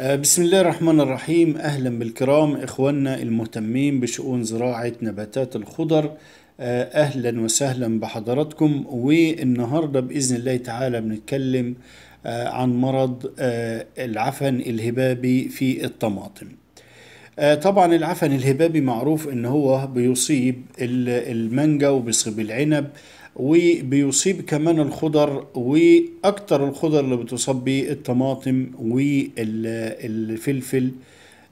آه، بسم الله الرحمن الرحيم أهلا بالكرام إخواننا المهتمين بشؤون زراعة نباتات الخضر آه، أهلا وسهلا بحضراتكم والنهاردة بإذن الله تعالى بنتكلم آه، عن مرض العفن الهبابي في الطماطم طبعا العفن الهبابي معروف ان هو بيصيب المانجا وبيصيب العنب وبيصيب كمان الخضر واكتر الخضر اللي بتصاب بيه الطماطم والفلفل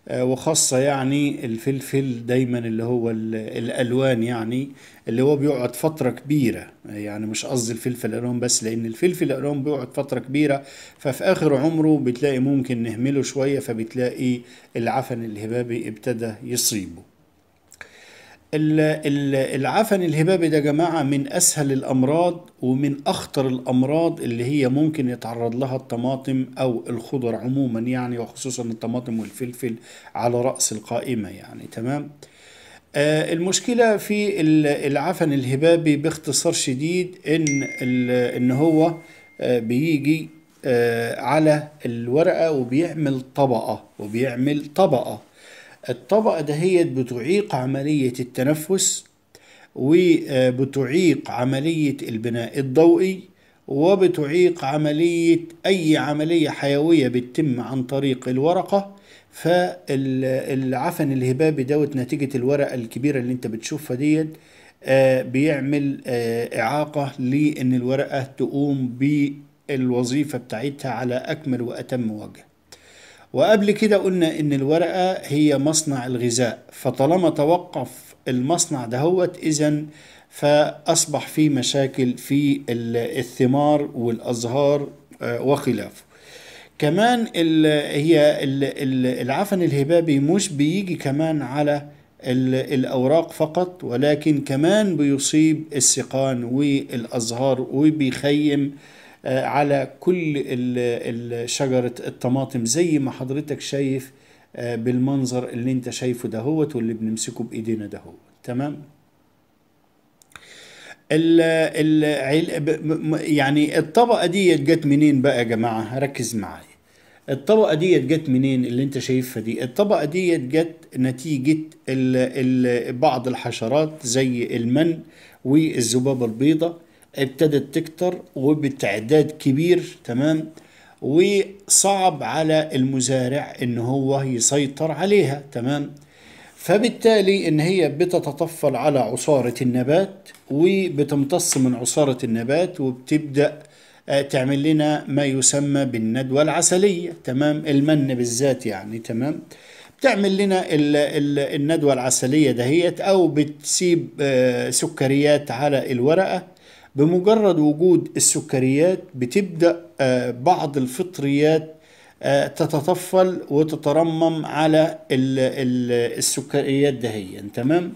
آه، وخاصة يعني الفلفل دايما اللي هو الألوان يعني اللي هو بيقعد فترة كبيرة يعني مش قصدي الفلفل الألوان بس لأن الفلفل الألوان بيقعد فترة كبيرة ففي آخر عمره بتلاقي ممكن نهمله شوية فبتلاقي العفن الهبابي ابتدى يصيبه العفن الهبابي ده يا جماعة من أسهل الأمراض ومن أخطر الأمراض اللي هي ممكن يتعرض لها الطماطم أو الخضر عموما يعني وخصوصا الطماطم والفلفل على رأس القائمة يعني تمام آه المشكلة في العفن الهبابي باختصار شديد إن, إن هو آه بيجي آه على الورقة وبيعمل طبقة وبيعمل طبقة الطبقة دهيت بتعيق عملية التنفس وبتعيق عملية البناء الضوئي وبتعيق عملية أي عملية حيوية بتتم عن طريق الورقة فالعفن الهبابي دوت نتيجة الورقة الكبيرة اللي انت بتشوفها ديت آه، بيعمل آه، إعاقة لأن الورقة تقوم بالوظيفة بتاعتها على أكمل وأتم وجه وقبل كده قلنا ان الورقة هي مصنع الغذاء فطالما توقف المصنع دهوت اذا فاصبح في مشاكل في الثمار والازهار آه، وخلافه كمان الـ هي الـ العفن الهبابي مش بيجي كمان على الأوراق فقط ولكن كمان بيصيب السقان والأزهار وبيخيم آه، على كل شجرة الطماطم زي ما حضرتك شايف آه، بالمنظر اللي انت شايفه دهوت واللي بنمسكه بايدينا دهوت تمام الـ الـ يعني الطبقة دي جت منين بقى يا جماعة ركز معايا الطبقة دي جت منين اللي انت شايفها دي الطبقة دي جت نتيجة الـ الـ بعض الحشرات زي المن والذبابة البيضاء ابتدت تكتر وبتعداد كبير تمام وصعب على المزارع ان هو يسيطر عليها تمام فبالتالي ان هي بتتطفل على عصارة النبات وبتمتص من عصارة النبات وبتبدأ آه، تعمل لنا ما يسمى بالندوة العسلية تمام المن بالذات يعني تمام بتعمل لنا الـ الـ الندوة العسلية دهيت أو بتسيب آه، سكريات على الورقة بمجرد وجود السكريات بتبدأ آه، بعض الفطريات آه، تتطفل وتترمم على السكريات دهيا تمام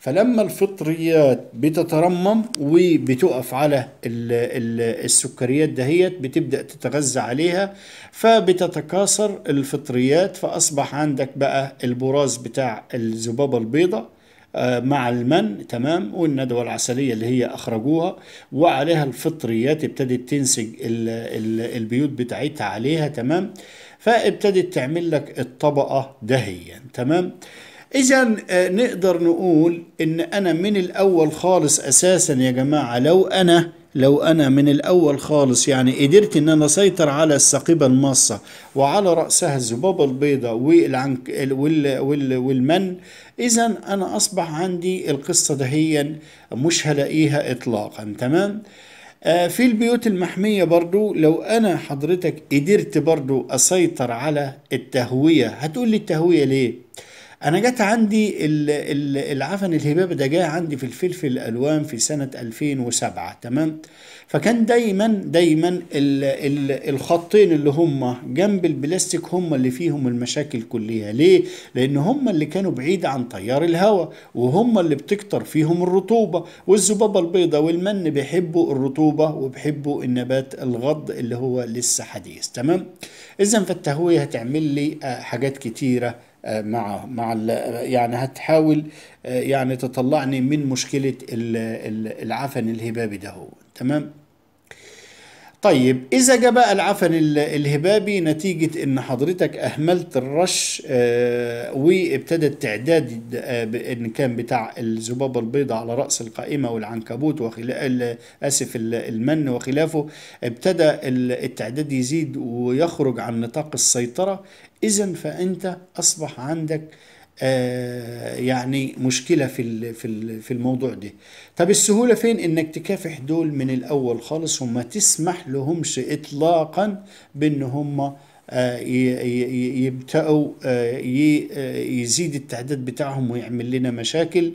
فلما الفطريات بتترمم وبتقف على السكريات دهيت بتبدا تتغذى عليها فبتتكاثر الفطريات فاصبح عندك بقى البراز بتاع الذبابه البيضاء آه، مع المن تمام والندوة العسلية اللي هي أخرجوها وعليها الفطريات ابتدت تنسج البيوت بتاعتها عليها تمام فابتدت تعمل لك الطبقة دهيا تمام إذا آه، نقدر نقول إن أنا من الأول خالص أساسا يا جماعة لو أنا لو أنا من الأول خالص يعني قدرت إن أنا أسيطر على الساقبة الماصة وعلى رأسها الذبابة البيضاء والعنك وال وال والمن إذا أنا أصبح عندي القصة دهيا مش هلاقيها إطلاقا تمام آه في البيوت المحمية برضو لو أنا حضرتك قدرت برضو أسيطر على التهوية هتقول لي التهوية ليه انا جت عندي العفن الهباب ده جه عندي في الفلفل الالوان في سنه 2007 تمام فكان دايما دايما الخطين اللي هم جنب البلاستيك هم اللي فيهم المشاكل كلها ليه لان هم اللي كانوا بعيد عن تيار الهواء وهم اللي بتكتر فيهم الرطوبه والذبابه البيضاء والمن بيحبوا الرطوبه وبيحبوا النبات الغض اللي هو لسه حديث تمام اذا فالتهويه هتعمل لي آه، حاجات كتيره آه، مع مع يعني هتحاول آه، يعني تطلعني من مشكله العفن الهبابي ده هو تمام طيب إذا جاء بقى العفن الهبابي نتيجة إن حضرتك أهملت الرش آه، وابتدى التعداد آه، إن كان بتاع الذبابة البيضة على رأس القائمة والعنكبوت آسف المن وخلافه ابتدى التعداد يزيد ويخرج عن نطاق السيطرة إذا فأنت أصبح عندك آه، يعني مشكلة في في في الموضوع ده طب السهولة فين انك تكافح دول من الاول خالص وما تسمح لهمش اطلاقا بان هم آه، يبدأوا آه، يزيد التعداد بتاعهم ويعمل لنا مشاكل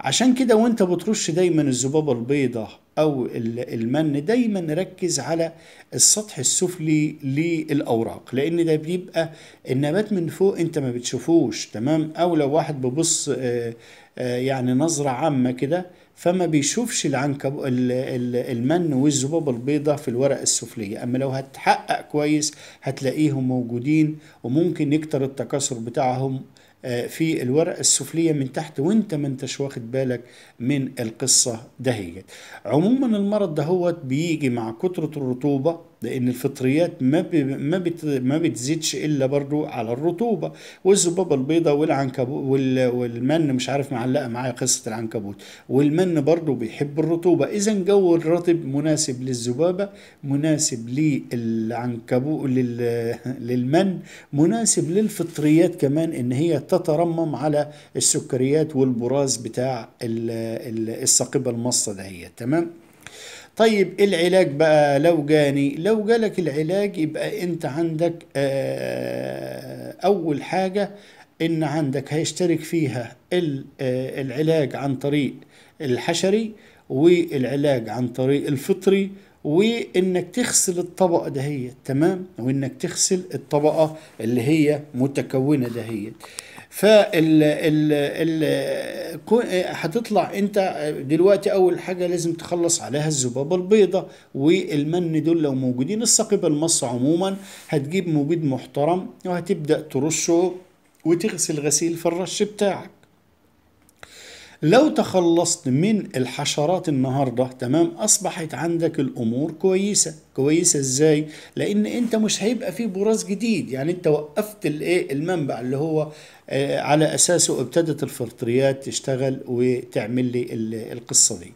عشان كده وانت بترش دايما الذبابة البيضاء أو المن دايما نركز على السطح السفلي للأوراق لأن ده بيبقى النبات من فوق أنت ما بتشوفوش تمام أو لو واحد ببص آه، آه، يعني نظرة عامة كده فما بيشوفش العنكب المن والذباب البيضاء في الورق السفلية أما لو هتحقق كويس هتلاقيهم موجودين وممكن يكتر التكاثر بتاعهم آه، في الورقة السفلية من تحت وانت ما انتش واخد بالك من القصة دهيت عموما المرض دهوت بيجي مع كترة الرطوبة لان الفطريات ما بي ما بت ما بتزيدش الا برضو على الرطوبه والذبابه البيضاء والعنكبوت وال والمن مش عارف معلقه معايا قصه العنكبوت والمن برضو بيحب الرطوبه اذا جو الرطب مناسب للذبابه مناسب للعنكبوت لل للمن مناسب للفطريات كمان ان هي تترمم على السكريات والبراز بتاع الثقبه المصه دهيت تمام طيب العلاج بقى لو جاني لو جالك العلاج يبقى انت عندك آه، اول حاجة ان عندك هيشترك فيها آه، العلاج عن طريق الحشري والعلاج عن طريق الفطري وانك تغسل الطبقه دهيت تمام وانك تغسل الطبقه اللي هي متكونه دهيت فال ال ال هتطلع انت دلوقتي اول حاجه لازم تخلص عليها الذبابه البيضة والمن دول لو موجودين الثقب المص عموما هتجيب مبيد محترم وهتبدا ترشه وتغسل غسيل في الرش بتاعك لو تخلصت من الحشرات النهاردة تمام أصبحت عندك الأمور كويسة كويسة إزاي لأن أنت مش هيبقى فيه براز جديد يعني أنت وقفت الإيه المنبع اللي هو آه، على أساسه ابتدت الفطريات تشتغل وتعمل لي القصة دي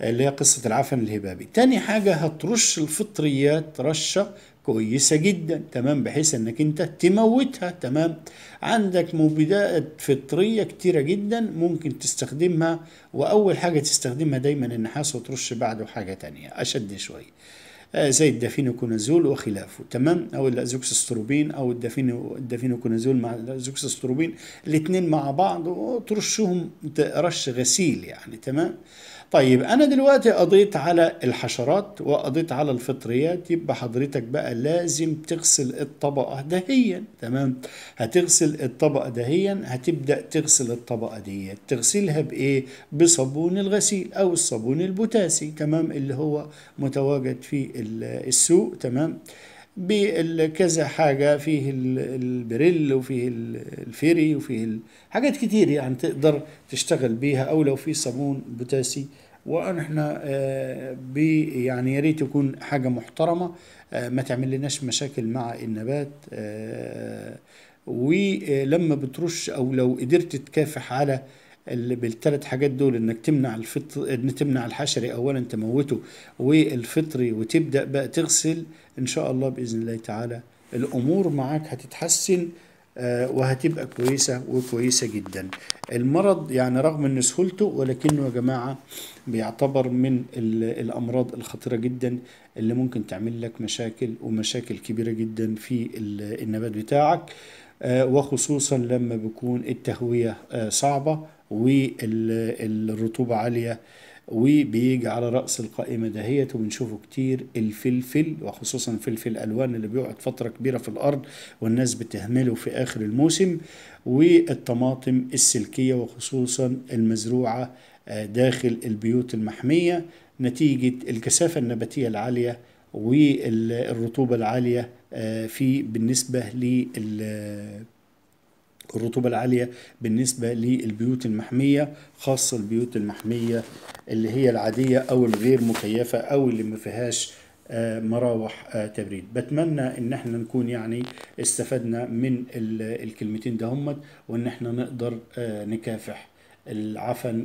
اللي هي قصة العفن الهبابي تاني حاجة هترش الفطريات رشة كويسة جدا تمام بحيث انك انت تموتها تمام عندك مبيدات فطرية كتيرة جدا ممكن تستخدمها واول حاجة تستخدمها دايما النحاس وترش بعده حاجة تانية اشد شوية آه، زي الدافينوكونازول وخلافه تمام او الازوكسستروبين او الدافينو الدافينوكونازول مع الازوكسستروبين الاثنين مع بعض وترشهم رش غسيل يعني تمام طيب انا دلوقتي قضيت على الحشرات وقضيت على الفطريات يبقى حضرتك بقى لازم تغسل الطبقه دهيا تمام هتغسل الطبقه دهيا هتبدا تغسل الطبقه ديت تغسلها بايه بصابون الغسيل او الصابون البوتاسي تمام اللي هو متواجد في السوق تمام بكذا حاجة فيه البريل وفيه الفيري وفيه حاجات كتير يعني تقدر تشتغل بيها أو لو في صابون بوتاسي آه، بي يعني يا ريت يكون حاجه محترمه آه، ما تعمل لناش مشاكل مع النبات آه، ولما بترش او لو قدرت تكافح على اللي بالثلاث حاجات دول انك تمنع الفطر ان تمنع الحشري اولا تموته والفطري وتبدا بقى تغسل ان شاء الله باذن الله تعالى الامور معاك هتتحسن آه، وهتبقى كويسة وكويسة جدا المرض يعني رغم ان سهولته ولكنه يا جماعة بيعتبر من الامراض الخطيرة جدا اللي ممكن تعمل لك مشاكل ومشاكل كبيرة جدا في النبات بتاعك آه، وخصوصا لما بيكون التهوية آه، صعبة والرطوبة عالية وبيجي على رأس القائمة دهيت وبنشوفه كتير الفلفل وخصوصا فلفل الألوان اللي بيقعد فترة كبيرة في الأرض والناس بتهمله في آخر الموسم والطماطم السلكية وخصوصا المزروعة آه، داخل البيوت المحمية نتيجة الكثافة النباتية العالية والرطوبة العالية آه، في بالنسبة لل الرطوبة العالية بالنسبة للبيوت المحمية خاصة البيوت المحمية اللي هي العادية أو الغير مكيفة أو اللي ما فيهاش آه، مراوح آه، تبريد بتمنى ان احنا نكون يعني استفدنا من الكلمتين ده همت وان احنا نقدر آه، نكافح العفن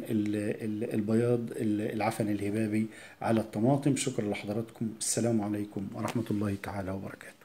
البياض العفن الهبابي على الطماطم شكرا لحضراتكم السلام عليكم ورحمة الله تعالى وبركاته